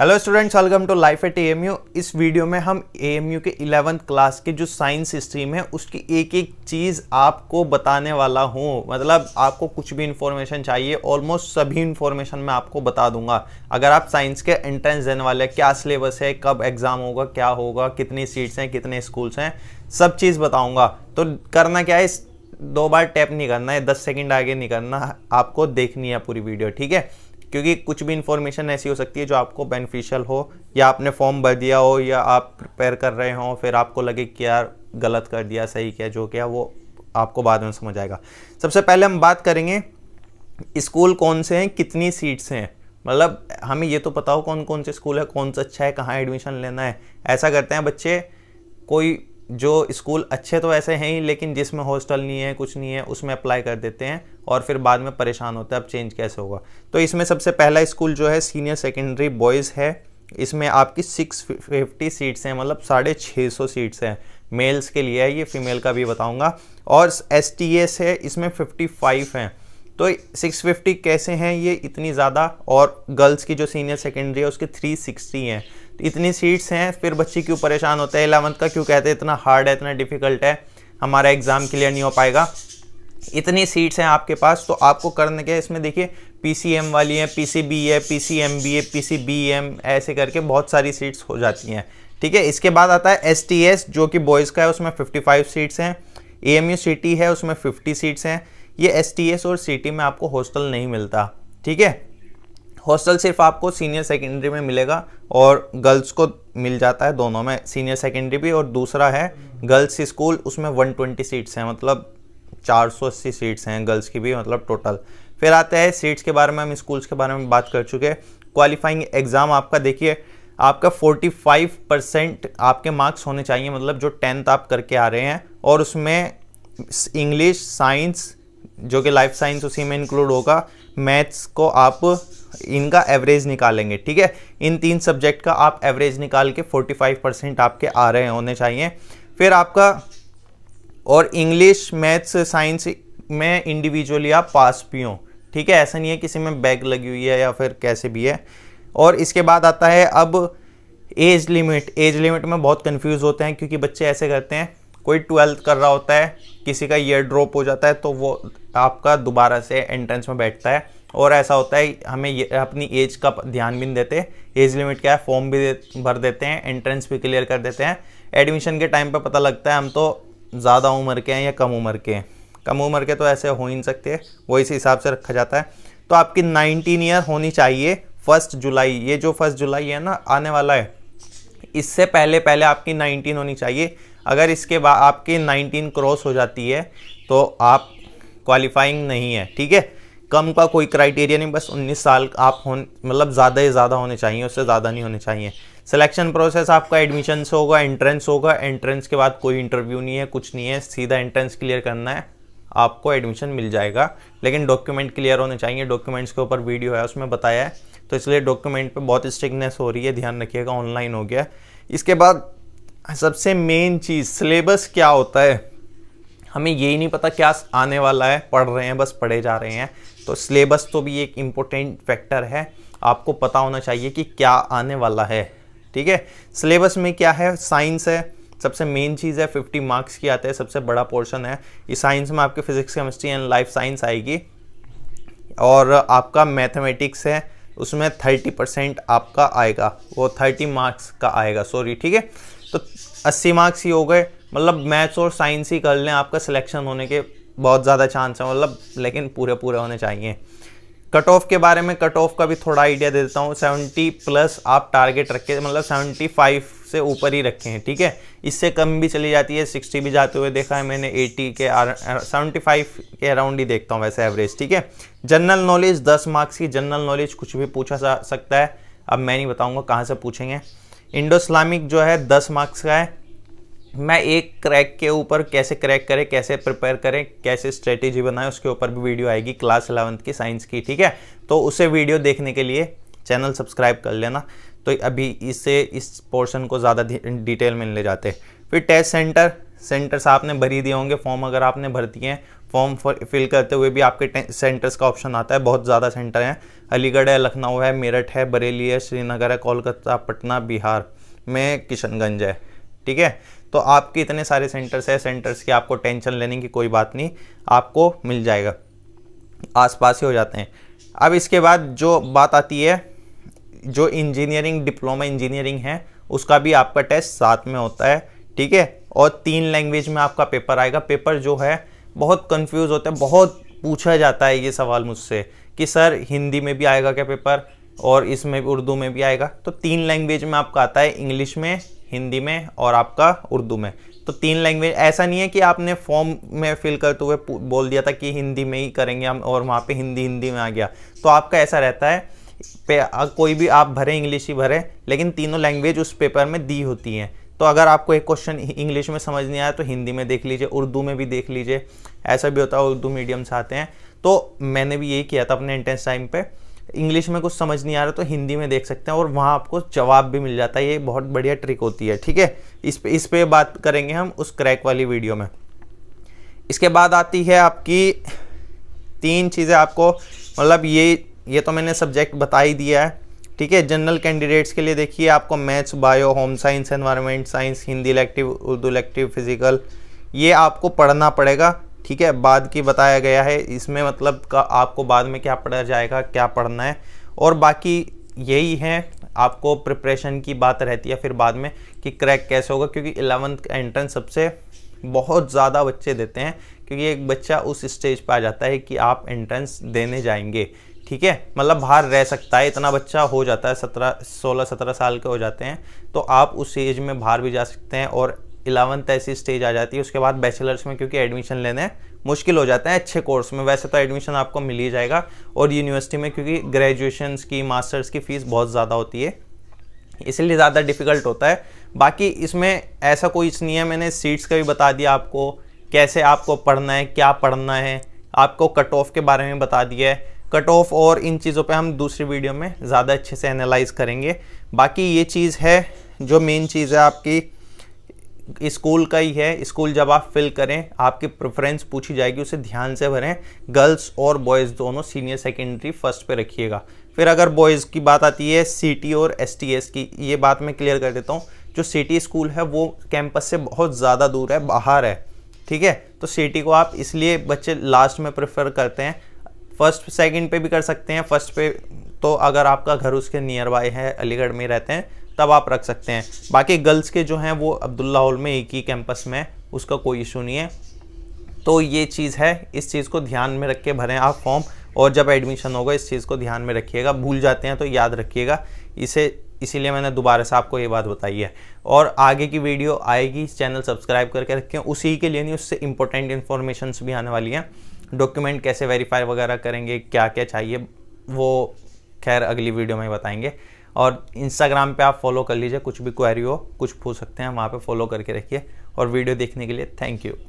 hello students welcome to life at AMU इस वीडियो में हम एएमयू के इलेवंथ क्लास के जो साइंस स्ट्रीम है उसकी एक एक चीज़ आपको बताने वाला हूँ मतलब आपको कुछ भी इन्फॉर्मेशन चाहिए ऑलमोस्ट सभी इन्फॉर्मेशन मैं आपको बता दूंगा अगर आप साइंस के एंट्रेंस देने वाले हैं क्या सिलेबस है कब एग्ज़ाम होगा क्या होगा कितनी सीट्स हैं कितने स्कूल्स हैं सब चीज़ बताऊँगा तो करना क्या है दो बार टैप नहीं करना है दस सेकेंड आगे नहीं करना आपको देखनी है पूरी वीडियो ठीक है क्योंकि कुछ भी इन्फॉर्मेशन ऐसी हो सकती है जो आपको बेनिफिशियल हो या आपने फॉर्म भर दिया हो या आप प्रिपेयर कर रहे हो फिर आपको लगे कि यार गलत कर दिया सही किया जो किया वो आपको बाद में समझ आएगा सबसे पहले हम बात करेंगे स्कूल कौन से हैं कितनी सीट्स हैं मतलब हमें ये तो पता हो कौन कौन से स्कूल है कौन सा अच्छा है कहाँ एडमिशन लेना है ऐसा करते हैं बच्चे कोई जो स्कूल अच्छे तो ऐसे हैं ही लेकिन जिसमें हॉस्टल नहीं है कुछ नहीं है उसमें अप्लाई कर देते हैं और फिर बाद में परेशान होता है अब चेंज कैसे होगा तो इसमें सबसे पहला स्कूल जो है सीनियर सेकेंडरी बॉयज़ है इसमें आपकी सिक्स फिफ्टी सीट्स हैं मतलब साढ़े छः सौ सीट्स हैं मेल्स के लिए है ये फीमेल का भी बताऊंगा और एस टी एस है इसमें फिफ्टी फाइव हैं तो सिक्स फिफ्टी कैसे हैं ये इतनी ज़्यादा और गर्ल्स की जो सीनियर सेकेंडरी है उसकी थ्री सिक्सटी हैं तो इतनी सीट्स हैं फिर बच्चे क्यों परेशान होते हैं इलेवंथ का क्यों कहते हैं इतना हार्ड है इतना डिफिकल्ट है हमारा एग्ज़ाम क्लियर नहीं हो पाएगा इतनी सीट्स हैं आपके पास तो आपको करने के इसमें देखिए पीसीएम वाली हैं पीसीबी है बी पीसीबीएम ऐसे करके बहुत सारी सीट्स हो जाती हैं ठीक है इसके बाद आता है एसटीएस जो कि बॉयज़ का है उसमें 55 सीट्स हैं एएमयू सिटी है उसमें 50 सीट्स हैं ये एसटीएस और सिटी में आपको हॉस्टल नहीं मिलता ठीक है हॉस्टल सिर्फ आपको सीनियर सेकेंडरी में मिलेगा और गर्ल्स को मिल जाता है दोनों में सीनियर सेकेंडरी भी और दूसरा है गर्ल्स स्कूल उसमें 120 सीट्स हैं मतलब 480 सीट्स हैं गर्ल्स की भी मतलब टोटल फिर आते हैं सीट्स के बारे में हम स्कूल्स के बारे में बात कर चुके हैं क्वालिफाइंग एग्ज़ाम आपका देखिए आपका 45 परसेंट आपके मार्क्स होने चाहिए मतलब जो टेंथ आप करके आ रहे हैं और उसमें इंग्लिश साइंस जो कि लाइफ साइंस उसी में इंक्लूड होगा मैथ्स को आप इनका एवरेज निकालेंगे ठीक है इन तीन सब्जेक्ट का आप एवरेज निकाल के 45 परसेंट आपके आ रहे होने चाहिए फिर आपका और इंग्लिश मैथ्स साइंस में इंडिविजुअली आप पास भी हों ठीक है ऐसा नहीं है किसी में बैग लगी हुई है या फिर कैसे भी है और इसके बाद आता है अब एज लिमिट एज लिमिट में बहुत कंफ्यूज होते हैं क्योंकि बच्चे ऐसे करते हैं कोई ट्वेल्थ कर रहा होता है किसी का ईयर ड्रॉप हो जाता है तो वो आपका दोबारा से एंट्रेंस में बैठता है और ऐसा होता है हमें ये अपनी एज का ध्यान भी नहीं देते एज लिमिट क्या है फॉर्म भी दे, भर देते हैं एंट्रेंस भी क्लियर कर देते हैं एडमिशन के टाइम पर पता लगता है हम तो ज़्यादा उम्र के हैं या कम उम्र के हैं कम उम्र के तो ऐसे हो ही नहीं सकते वो इसी हिसाब से रखा जाता है तो आपकी नाइनटीन ईयर होनी चाहिए फर्स्ट जुलाई ये जो फर्स्ट जुलाई है ना आने वाला है इससे पहले पहले आपकी 19 होनी चाहिए अगर इसके बाद आपकी 19 क्रॉस हो जाती है तो आप क्वालिफाइंग नहीं है ठीक है कम का कोई क्राइटेरिया नहीं बस 19 साल आप हो मतलब ज़्यादा ही ज़्यादा होने चाहिए उससे ज़्यादा नहीं होने चाहिए सिलेक्शन प्रोसेस आपका एडमिशन से होगा एंट्रेंस होगा एंट्रेंस के बाद कोई इंटरव्यू नहीं है कुछ नहीं है सीधा एंट्रेंस क्लियर करना है आपको एडमिशन मिल जाएगा लेकिन डॉक्यूमेंट क्लियर होने चाहिए डॉक्यूमेंट्स के ऊपर वीडियो है उसमें बताया है तो इसलिए डॉक्यूमेंट पर बहुत स्ट्रिकनेस हो रही है ध्यान रखिएगा ऑनलाइन हो गया इसके बाद सबसे मेन चीज़ सिलेबस क्या होता है हमें यही नहीं पता क्या आने वाला है पढ़ रहे हैं बस पढ़े जा रहे हैं तो सिलेबस तो भी एक इम्पोर्टेंट फैक्टर है आपको पता होना चाहिए कि क्या आने वाला है ठीक है सिलेबस में क्या है साइंस है सबसे मेन चीज़ है 50 मार्क्स की आते हैं सबसे बड़ा पोर्शन है इस साइंस में आपके physics chemistry and life science आएगी और आपका मैथमेटिक्स है उसमें 30 परसेंट आपका आएगा वो 30 मार्क्स का आएगा सॉरी ठीक है तो 80 मार्क्स ही हो गए मतलब मैथ्स और साइंस ही कर लें आपका सिलेक्शन होने के बहुत ज़्यादा चांस है मतलब लेकिन पूरे पूरे होने चाहिए कट ऑफ के बारे में कट ऑफ का भी थोड़ा आइडिया दे देता हूँ सेवेंटी प्लस आप टारगेट रखें मतलब सेवेंटी फाइव से ऊपर ही रखें ठीक है इससे कम भी चली जाती है सिक्सटी भी जाते हुए देखा है मैंने एटी के सेवेंटी फाइव के अराउंड ही देखता हूँ वैसे एवरेज ठीक है जनरल नॉलेज दस मार्क्स की जनरल नॉलेज कुछ भी पूछा जा सकता है अब मैं नहीं बताऊँगा कहाँ से पूछेंगे इंडो इस्लामिक जो है दस मार्क्स का है मैं एक क्रैक के ऊपर कैसे क्रैक करें कैसे प्रिपेयर करें कैसे स्ट्रेटेजी बनाएं उसके ऊपर भी वीडियो आएगी क्लास इलेवंथ की साइंस की ठीक है तो उसे वीडियो देखने के लिए चैनल सब्सक्राइब कर लेना तो अभी इससे इस पोर्शन को ज़्यादा डिटेल में ले जाते फिर टेस्ट सेंटर सेंटर्स आपने भरी दिए होंगे फॉर्म अगर आपने भर दिए हैं फॉर्म फिल करते हुए भी आपके सेंटर्स का ऑप्शन आता है बहुत ज़्यादा सेंटर हैं अलीगढ़ है लखनऊ है मेरठ है बरेली है श्रीनगर है कोलकाता पटना बिहार में किशनगंज है ठीक है तो आपके इतने सारे सेंटर्स है सेंटर्स की आपको टेंशन लेने की कोई बात नहीं आपको मिल जाएगा आसपास ही हो जाते हैं अब इसके बाद जो बात आती है जो इंजीनियरिंग डिप्लोमा इंजीनियरिंग है उसका भी आपका टेस्ट साथ में होता है ठीक है और तीन लैंग्वेज में आपका पेपर आएगा पेपर जो है बहुत कंफ्यूज होता है बहुत पूछा जाता है ये सवाल मुझसे कि सर हिंदी में भी आएगा क्या पेपर और इसमें भी उर्दू में भी आएगा तो तीन लैंग्वेज में आपका आता है इंग्लिश में हिंदी में और आपका उर्दू में तो तीन लैंग्वेज ऐसा नहीं है कि आपने फॉर्म में फिल करते हुए बोल दिया था कि हिंदी में ही करेंगे हम और वहाँ पे हिंदी हिंदी में आ गया तो आपका ऐसा रहता है पे कोई भी आप भरे इंग्लिश ही भरे लेकिन तीनों लैंग्वेज उस पेपर में दी होती हैं तो अगर आपको एक क्वेश्चन इंग्लिश में समझ नहीं आया तो हिंदी में देख लीजिए उर्दू में भी देख लीजिए ऐसा भी होता है उर्दू से आते हैं तो मैंने भी यही किया था अपने एंट्रेंस टाइम पर इंग्लिश में कुछ समझ नहीं आ रहा तो हिंदी में देख सकते हैं और वहाँ आपको जवाब भी मिल जाता है ये बहुत बढ़िया ट्रिक होती है ठीक है इस पे इस पे बात करेंगे हम उस क्रैक वाली वीडियो में इसके बाद आती है आपकी तीन चीज़ें आपको मतलब ये ये तो मैंने सब्जेक्ट बता ही दिया है ठीक है जनरल कैंडिडेट्स के लिए देखिए आपको maths bio home science environment science Hindi elective Urdu elective physical ये आपको पढ़ना पड़ेगा ठीक है बाद की बताया गया है इसमें मतलब का आपको बाद में क्या पढ़ा जाएगा क्या पढ़ना है और बाकी यही है आपको प्रिपरेशन की बात रहती है फिर बाद में कि क्रैक कैसे होगा क्योंकि इलेवंथ का एंट्रेंस सबसे बहुत ज़्यादा बच्चे देते हैं क्योंकि एक बच्चा उस स्टेज पर आ जाता है कि आप एंट्रेंस देने जाएंगे ठीक है मतलब बाहर रह सकता है इतना बच्चा हो जाता है सत्रह सोलह सत्रह साल के हो जाते हैं तो आप उस एज में बाहर भी जा सकते हैं और इलेवंथ ऐसी स्टेज आ जाती है उसके बाद बैचलर्स में क्योंकि एडमिशन लेने मुश्किल हो जाता है अच्छे कोर्स में वैसे तो एडमिशन आपको मिल ही जाएगा और यूनिवर्सिटी में क्योंकि ग्रेजुएशन की मास्टर्स की फ़ीस बहुत ज़्यादा होती है इसलिए ज़्यादा डिफ़िकल्ट होता है बाकी इसमें ऐसा कोई नहीं है मैंने सीट्स का भी बता दिया आपको कैसे आपको पढ़ना है क्या पढ़ना है आपको कट ऑफ के बारे में बता दिया है कट ऑफ और इन चीज़ों पे हम दूसरी वीडियो में ज़्यादा अच्छे से एनालाइज करेंगे बाकी ये चीज़ है जो मेन चीज़ है आपकी स्कूल का ही है स्कूल जब आप फिल करें आपकी प्रेफरेंस पूछी जाएगी उसे ध्यान से भरें गर्ल्स और बॉयज़ दोनों सीनियर सेकेंडरी फर्स्ट पे रखिएगा फिर अगर बॉयज़ की बात आती है सिटी और एस की ये बात मैं क्लियर कर देता हूँ जो सिटी स्कूल है वो कैंपस से बहुत ज़्यादा दूर है बाहर है ठीक है तो सिटी को आप इसलिए बच्चे लास्ट में प्रेफर करते हैं फर्स्ट सेकंड पे भी कर सकते हैं फर्स्ट पे तो अगर आपका घर उसके नियर बाय है अलीगढ़ में रहते हैं तब आप रख सकते हैं बाकी गर्ल्स के जो हैं वो अब्दुल्ला हॉल में एक ही कैंपस में उसका कोई इशू नहीं है तो ये चीज़ है इस चीज़ को ध्यान में रख के भरें आप फॉर्म और जब एडमिशन होगा इस चीज़ को ध्यान में रखिएगा भूल जाते हैं तो याद रखिएगा इसे इसीलिए मैंने दोबारा से आपको ये बात बताई है और आगे की वीडियो आएगी चैनल सब्सक्राइब करके रखें उसी के लिए नहीं उससे इंपॉर्टेंट इन्फॉर्मेशन भी आने वाली हैं डॉक्यूमेंट कैसे वेरीफाई वगैरह करेंगे क्या क्या चाहिए वो खैर अगली वीडियो में बताएंगे और इंस्टाग्राम पे आप फॉलो कर लीजिए कुछ भी क्वेरी हो कुछ पूछ सकते हैं वहाँ पे फॉलो करके रखिए और वीडियो देखने के लिए थैंक यू